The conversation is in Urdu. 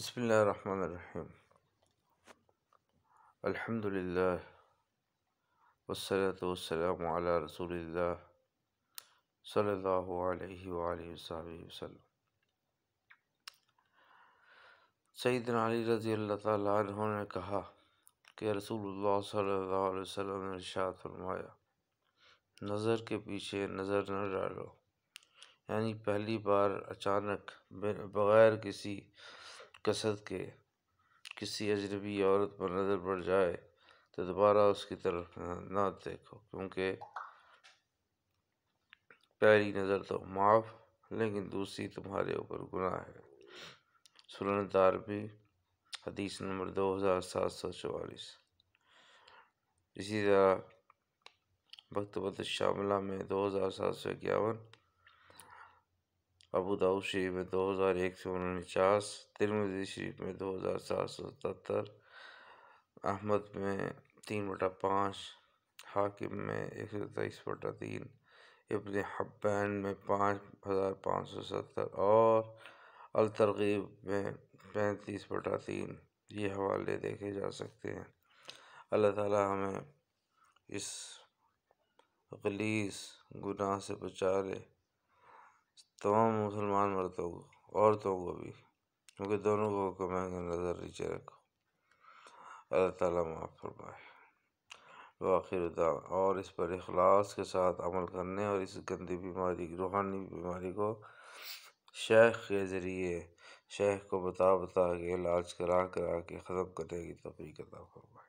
بسم اللہ الرحمن الرحیم الحمد للہ وسلمت والسلام علی رسول اللہ صلی اللہ علیہ وآلہ وسلم سیدنا علی رضی اللہ تعالیٰ عنہ نے کہا کہ رسول اللہ صلی اللہ علیہ وسلم نے ارشاد فرمایا نظر کے پیچھے نظر نہ ڈالو یعنی پہلی بار اچانک بغیر کسی کے کسی اجنبی عورت پر نظر پڑ جائے تو دوبارہ اس کی طرف نہ دیکھو کیونکہ پہلی نظر تو معاف لیکن دوسری تمہارے اوپر گناہ ہے سنن تاربی حدیث نمبر دو ہزار سات سو چوالیس اسی طرح بخت بد شاملہ میں دو ہزار سات سو اکیاون شریف میں دو ہزار ایک سو انچاس شریف میں دو ہزار سات سو ستر احمد میں تین بٹا پانچ حاکم میں ایک سو تیئیس بٹا تین ابن حبین میں پانچ ہزار پانچ سو ستر اور الترغیب میں پینتیس بٹا تین یہ حوالے دیکھے جا سکتے ہیں اللہ تعالیٰ ہمیں اس غلیظ گناہ سے بچا لے تمام مسلمان مردوں کو عورتوں کو بھی کیونکہ دونوں کو حکم ہے کہ نظر نیچے رکھو اللہ تعالیٰ معاف فرمائے باخردا اور اس پر اخلاص کے ساتھ عمل کرنے اور اس گندی بیماری روحانی بیماری کو شیخ کے ذریعے شیخ کو بتا بتا کے علاج کرا کرا کے ختم کرنے کی تفریح عطا فرمائے